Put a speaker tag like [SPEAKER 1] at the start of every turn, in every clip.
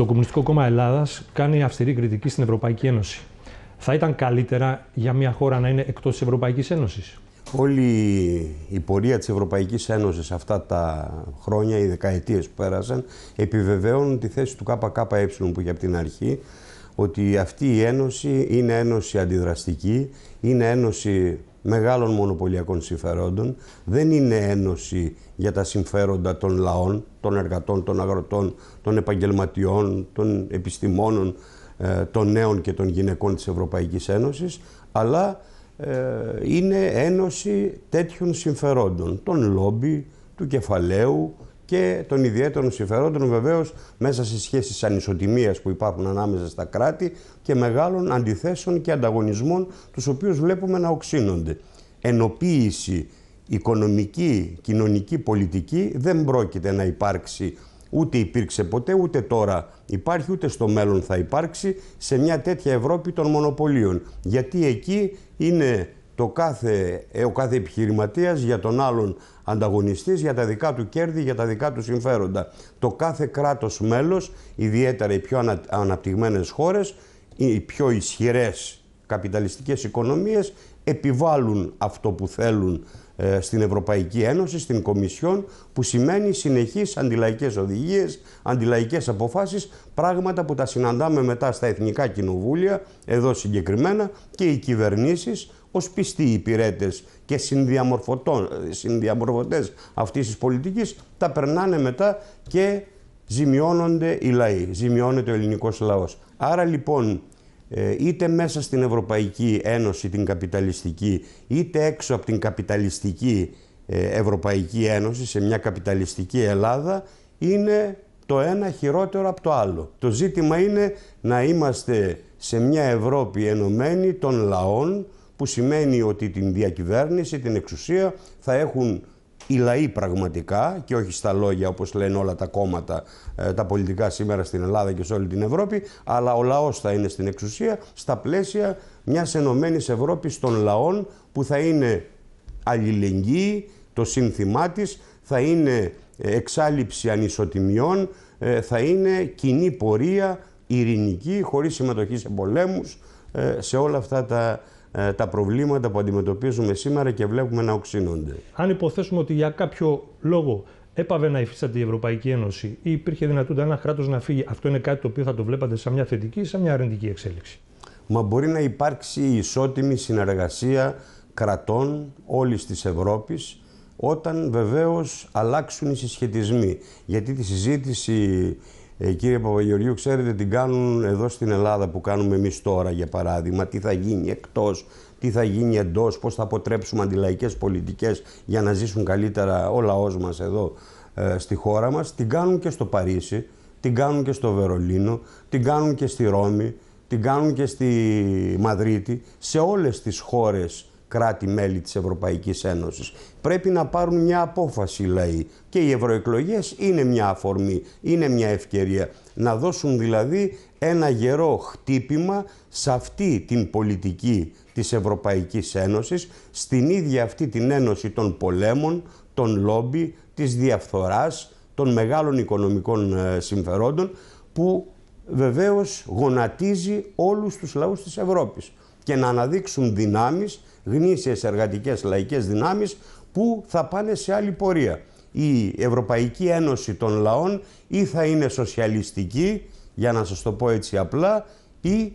[SPEAKER 1] Το Κομμουνιστικό Κόμμα Ελλάδας κάνει αυστηρή κριτική στην Ευρωπαϊκή Ένωση. Θα ήταν καλύτερα για μια χώρα να είναι εκτός της Ευρωπαϊκής Ένωσης.
[SPEAKER 2] Όλη η πορεία της Ευρωπαϊκής Ένωσης αυτά τα χρόνια, οι δεκαετίες που πέρασαν, επιβεβαιώνουν τη θέση του ΚΚΕ που είχε από την αρχή, ότι αυτή η ένωση είναι ένωση αντιδραστική, είναι ένωση μεγάλων μονοπωλιακών συμφερόντων, δεν είναι ένωση για τα συμφέροντα των λαών, των εργατών, των αγροτών, των επαγγελματιών, των επιστημόνων, ε, των νέων και των γυναικών της Ευρωπαϊκής Ένωσης, αλλά ε, είναι ένωση τέτοιων συμφερόντων, των λόμπι, του κεφαλαίου, και των ιδιαίτερων συμφερόντων βεβαίως μέσα σε σχέσεις ανισοτιμίας που υπάρχουν ανάμεσα στα κράτη και μεγάλων αντιθέσεων και ανταγωνισμών τους οποίους βλέπουμε να οξύνονται. Ενοποίηση οικονομική, κοινωνική, πολιτική δεν πρόκειται να υπάρξει ούτε υπήρξε ποτέ, ούτε τώρα υπάρχει, ούτε στο μέλλον θα υπάρξει σε μια τέτοια Ευρώπη των μονοπωλίων. Γιατί εκεί είναι το κάθε, ο κάθε επιχειρηματίας για τον άλλον ανταγωνιστής για τα δικά του κέρδη, για τα δικά του συμφέροντα. Το κάθε κράτος μέλος, ιδιαίτερα οι πιο αναπτυγμένε αναπτυγμένες χώρες, οι πιο ισχυρές καπιταλιστικές οικονομίες επιβάλλουν αυτό που θέλουν ε, στην Ευρωπαϊκή Ένωση, στην Κομισιόν, που σημαίνει συνεχείς αντιλαϊκές οδηγίες, αντιλαϊκές αποφάσεις, πράγματα που τα συναντάμε μετά στα Εθνικά Κοινοβούλια, εδώ συγκεκριμένα, και οι κυβερνήσεις ως πιστοί υπηρέτες και ε, συνδιαμορφωτές αυτής της πολιτικής, τα περνάνε μετά και ζημιώνονται οι λαοί, ζημιώνεται ο ελληνικός λαός. Άρα λοιπόν ε, είτε μέσα στην Ευρωπαϊκή Ένωση την καπιταλιστική, είτε έξω από την καπιταλιστική ε, Ευρωπαϊκή Ένωση, σε μια καπιταλιστική Ελλάδα, είναι το ένα χειρότερο από το άλλο. Το ζήτημα είναι να είμαστε σε μια Ευρώπη ενωμένη των λαών, που σημαίνει ότι την διακυβέρνηση, την εξουσία θα έχουν οι λαοί πραγματικά και όχι στα λόγια όπως λένε όλα τα κόμματα ε, τα πολιτικά σήμερα στην Ελλάδα και σε όλη την Ευρώπη αλλά ο λαός θα είναι στην εξουσία στα πλαίσια μιας ενωμένης Ευρώπης των λαών που θα είναι αλληλεγγύη, το σύνθημά της, θα είναι εξάλληψη ανισοτιμιών, ε, θα είναι κοινή πορεία ειρηνική, χωρίς συμμετοχή σε πολέμους, ε, σε όλα αυτά τα ε, τα προβλήματα που αντιμετωπίζουμε σήμερα και βλέπουμε να οξύνονται.
[SPEAKER 1] Αν υποθέσουμε ότι για κάποιο λόγο έπαβε να υφίσταται η Ευρωπαϊκή Ένωση ή υπήρχε δυνατότητα ένα κράτος να φύγει, αυτό είναι κάτι το οποίο θα το βλέπατε σαν μια θετική ή σαν μια αρνητική εξέλιξη.
[SPEAKER 2] Μα μπορεί να υπάρξει ισότιμη συνεργασία κρατών όλης της Ευρώπης όταν βεβαίως αλλάξουν οι συσχετισμοί. Γιατί τη συζήτηση ε, κύριε Παπαγεωργίου, ξέρετε την κάνουν εδώ στην Ελλάδα που κάνουμε εμείς τώρα για παράδειγμα, τι θα γίνει εκτός, τι θα γίνει εντός, πώς θα αποτρέψουμε αντιλαϊκές πολιτικές για να ζήσουν καλύτερα ο λαός μας εδώ ε, στη χώρα μας, την κάνουν και στο Παρίσι, την κάνουν και στο Βερολίνο, την κάνουν και στη Ρώμη, την κάνουν και στη Μαδρίτη, σε όλες τις χώρες κράτη-μέλη της Ευρωπαϊκής Ένωσης. Πρέπει να πάρουν μια απόφαση, λέει. Και οι ευρωεκλογές είναι μια αφορμή, είναι μια ευκαιρία. Να δώσουν δηλαδή ένα γερό χτύπημα σε αυτή την πολιτική της Ευρωπαϊκής Ένωσης, στην ίδια αυτή την ένωση των πολέμων, των λόμπι, της διαφθοράς, των μεγάλων οικονομικών ε, συμφερόντων, που βεβαίως γονατίζει όλους τους λαούς της Ευρώπης και να αναδείξουν δυνάμεις γνήσιες εργατικές λαϊκές δυνάμεις που θα πάνε σε άλλη πορεία. Η Ευρωπαϊκή Ένωση των Λαών ή θα είναι σοσιαλιστική, για να σας το πω έτσι απλά, ή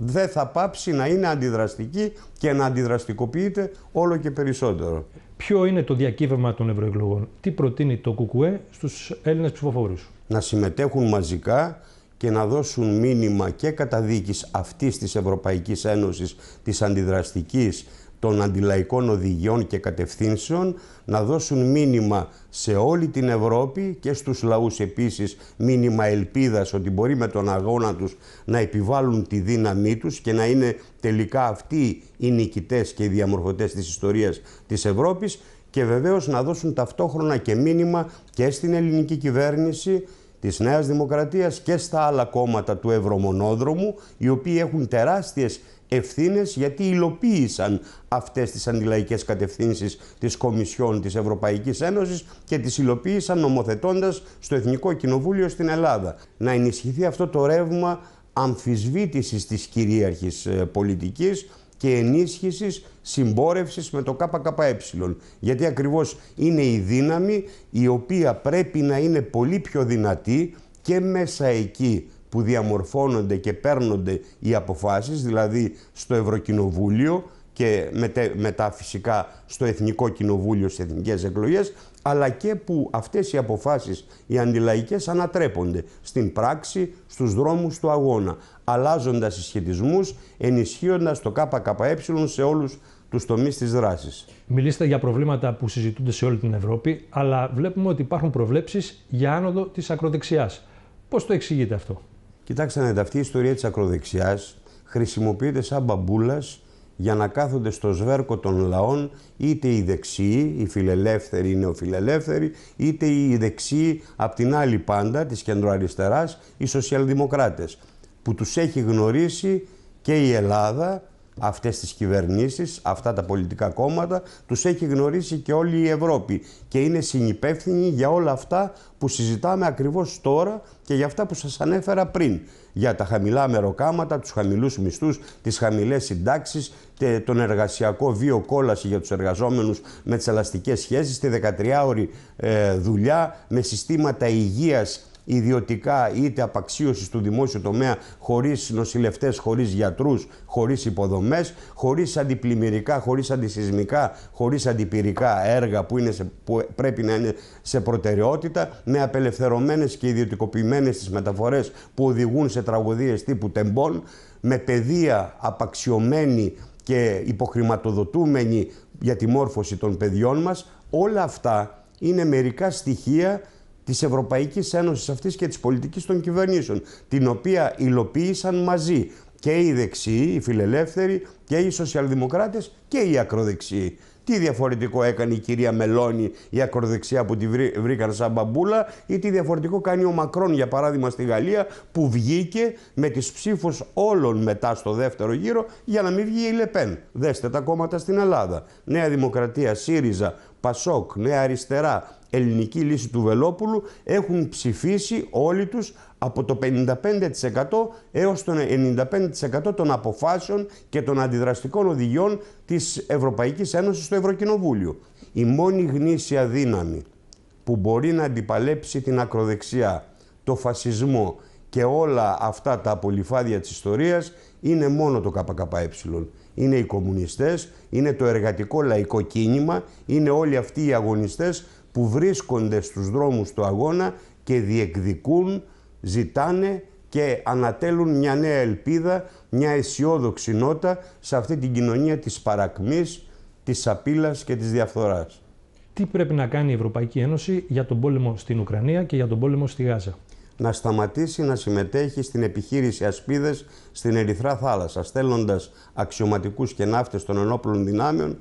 [SPEAKER 2] δεν θα πάψει να είναι αντιδραστική
[SPEAKER 1] και να αντιδραστικοποιείται όλο και περισσότερο. Ποιο είναι το διακύβευμα των ευρωεκλογών, τι προτείνει το ΚΚΕ στους Έλληνες ψηφοφόρους.
[SPEAKER 2] Να συμμετέχουν μαζικά και να δώσουν μήνυμα και καταδίκης αυτής της Ευρωπαϊκής Ένωσης της αντιδραστικής των αντιλαϊκών οδηγιών και κατευθύνσεων, να δώσουν μήνυμα σε όλη την Ευρώπη και στους λαούς επίσης μήνυμα ελπίδας ότι μπορεί με τον αγώνα τους να επιβάλλουν τη δύναμή τους και να είναι τελικά αυτοί οι νικητές και οι διαμορφωτές της ιστορίας της Ευρώπης και βεβαίως να δώσουν ταυτόχρονα και μήνυμα και στην ελληνική κυβέρνηση της Νέας Δημοκρατίας και στα άλλα κόμματα του Ευρωμονόδρομου, οι οποίοι έχουν τεράστιες ευθύνες γιατί υλοποίησαν αυτές τις αντιλαϊκές κατευθύνσεις της Κομισιόν της Ευρωπαϊκής Ένωσης και τις υλοποίησαν νομοθετώντας στο Εθνικό Κοινοβούλιο στην Ελλάδα. Να ενισχυθεί αυτό το ρεύμα αμφισβήτησης της κυρίαρχης ε, πολιτικής και ενίσχυσης συμπόρευσης με το ΚΚΕ. Γιατί ακριβώς είναι η δύναμη η οποία πρέπει να είναι πολύ πιο δυνατή και μέσα εκεί που διαμορφώνονται και παίρνονται οι αποφάσεις, δηλαδή στο Ευρωκοινοβούλιο, και μετά, μετά φυσικά στο Εθνικό Κοινοβούλιο στις εθνικές εκλογές, αλλά και που αυτές οι αποφάσεις οι αντιλαϊκές ανατρέπονται στην πράξη, στους δρόμους του αγώνα, αλλάζοντας συσχετισμούς, ενισχύοντας το ΚΚΕ σε όλους τους τομείς της δράσης.
[SPEAKER 1] Μιλήσατε για προβλήματα που συζητούνται σε όλη την Ευρώπη, αλλά βλέπουμε ότι υπάρχουν προβλέψεις για άνοδο της ακροδεξιάς. Πώς το εξηγείτε αυτό?
[SPEAKER 2] Κοιτάξτε, αυτή η ιστορία της ακροδεξιάς χρησιμοποιείται σαν μπαμπούλας για να κάθονται στο σβέρκο των λαών είτε οι δεξιοί, οι φιλελεύθεροι, οι νεοφιλελεύθεροι, είτε οι δεξιοί απ' την άλλη πάντα της κεντροαριστεράς, οι σοσιαλδημοκράτες, που τους έχει γνωρίσει και η Ελλάδα αυτές τις κυβερνήσεις, αυτά τα πολιτικά κόμματα, τους έχει γνωρίσει και όλη η Ευρώπη και είναι συνυπεύθυνοι για όλα αυτά που συζητάμε ακριβώς τώρα και για αυτά που σας ανέφερα πριν. Για τα χαμηλά μεροκάματα, τους χαμηλούς μισθούς, τις χαμηλές συντάξεις, τον εργασιακό βίο κόλαση για τους εργαζόμενους με τις ελαστικές σχέσεις, τη 13ωρη ε, δουλειά, με συστήματα υγείας ιδιωτικά είτε απαξίωσης του δημόσιου τομέα χωρίς νοσηλευτές, χωρίς γιατρούς, χωρίς υποδομές, χωρίς αντιπλημμυρικά, χωρίς αντισυσμικά, χωρίς αντιπυρικά έργα που, είναι που πρέπει να είναι σε προτεραιότητα, με απελευθερωμένες και ιδιωτικοποιημένες τις μεταφορές που οδηγούν σε τραγωδίες τύπου τεμπών, με παιδεία απαξιωμένη και υποχρηματοδοτούμενη για τη μόρφωση των παιδιών μας, όλα αυτά είναι μερικά στοιχεία της Ευρωπαϊκής Ένωσης αυτής και της πολιτικής των κυβερνήσεων, την οποία υλοποίησαν μαζί και οι δεξιοί, οι φιλελεύθεροι και οι σοσιαλδημοκράτες και οι ακροδεξιοί. Τι διαφορετικό έκανε η κυρία Μελώνη, η ακροδεξιά που τη βρήκαν σαν μπαμπούλα, ή τι διαφορετικό κάνει ο Μακρόν, για παράδειγμα, στη Γαλλία, που βγήκε με τις ψήφους όλων μετά στο δεύτερο γύρο για να μην βγει η Λεπέν. Δέστε τα κόμματα στην Ελλάδα. Νέα Δημοκρατία, ΣΥΡΙΖΑ, ΠΑΣΟΚ, Νέα Αριστερά, ελληνική λύση του Βελόπουλου έχουν ψηφίσει όλοι τους από το 55% έως το 95% των αποφάσεων και των αντιδραστικών οδηγιών της Ευρωπαϊκής Ένωσης στο Ευρωκοινοβούλιο. Η μόνη γνήσια δύναμη που μπορεί να αντιπαλέψει την ακροδεξιά, το φασισμό και όλα αυτά τα απολυφάδια της ιστορίας είναι μόνο το ΚΚΕ. Είναι οι κομμουνιστές, είναι το εργατικό λαϊκό κίνημα, είναι όλοι αυτοί οι αγωνιστές που βρίσκονται στους δρόμους του αγώνα και διεκδικούν, ζητάνε και ανατέλουν μια νέα ελπίδα, μια αισιόδοξη νότα σε αυτή την κοινωνία της παρακμής, της απειλάς και της διαφθοράς.
[SPEAKER 1] Τι πρέπει να κάνει η Ευρωπαϊκή Ένωση για τον πόλεμο στην Ουκρανία και για τον πόλεμο στη Γάζα.
[SPEAKER 2] Να σταματήσει να συμμετέχει στην επιχείρηση ασπίδες στην Ερυθρά Θάλασσα, στέλνοντας αξιωματικούς και ναύτες των ενόπλων δυνάμεων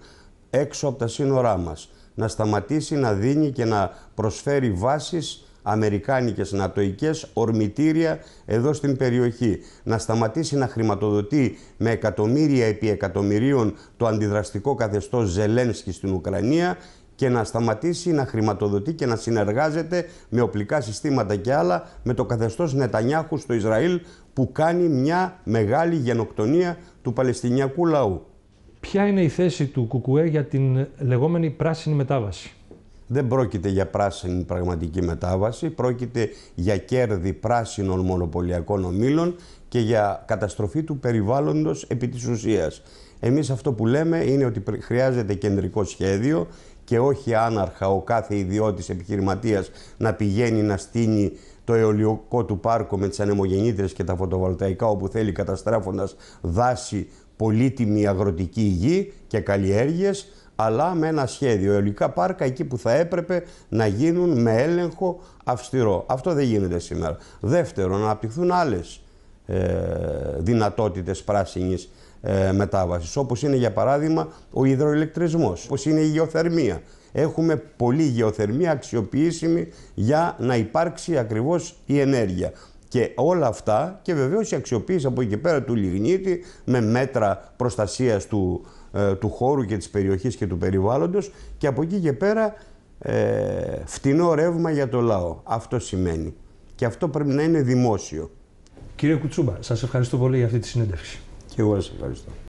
[SPEAKER 2] έξω από τα σύνορά μας να σταματήσει να δίνει και να προσφέρει βάσεις αμερικάνικες, νατοικές, ορμητήρια εδώ στην περιοχή. Να σταματήσει να χρηματοδοτεί με εκατομμύρια επί εκατομμυρίων το αντιδραστικό καθεστώς Ζελένσκι στην Ουκρανία και να σταματήσει να χρηματοδοτεί και να συνεργάζεται με οπλικά συστήματα και άλλα με το καθεστώς Νετανιάχου στο Ισραήλ που κάνει μια μεγάλη γενοκτονία του Παλαιστινιακού λαού
[SPEAKER 1] ποια είναι η θέση του ΚΚΕ για την λεγόμενη πράσινη μετάβαση. Δεν πρόκειται
[SPEAKER 2] για πράσινη πραγματική μετάβαση, πρόκειται για κέρδη πράσινων μονοπωλιακών ομήλων και για καταστροφή του περιβάλλοντος επί της ουσίας. Εμείς αυτό που λέμε είναι ότι χρειάζεται κεντρικό σχέδιο και όχι άναρχα ο κάθε ιδιώτης επιχειρηματίας να πηγαίνει να στείνει το αιωλιοκό του πάρκο με τις ανεμογεννήτρες και τα φωτοβολταϊκά όπου θέλει καταστράφοντας δάση πολύτιμη αγροτική γη και καλλιέργειες, αλλά με ένα σχέδιο. Αιωλικά πάρκα εκεί που θα έπρεπε να γίνουν με έλεγχο αυστηρό. Αυτό δεν γίνεται σήμερα. Δεύτερον, να αναπτυχθούν άλλες ε, δυνατότητες πράσινης ε, μετάβασης, όπως είναι για παράδειγμα ο υδροηλεκτρισμός, όπως είναι η γεωθερμία. Έχουμε πολλή γεωθερμία αξιοποιήσιμη για να υπάρξει ακριβώς η ενέργεια. Και όλα αυτά και βεβαίως η αξιοποίηση από εκεί πέρα του λιγνίτη με μέτρα προστασίας του, ε, του χώρου και της περιοχής και του περιβάλλοντος και από εκεί και πέρα ε, φτηνό ρεύμα για το λαό. Αυτό σημαίνει. Και αυτό πρέπει να είναι δημόσιο.
[SPEAKER 1] Κύριε Κουτσούμπα, σας ευχαριστώ πολύ για αυτή τη συνέντευξη.
[SPEAKER 2] Και εγώ σας ευχαριστώ.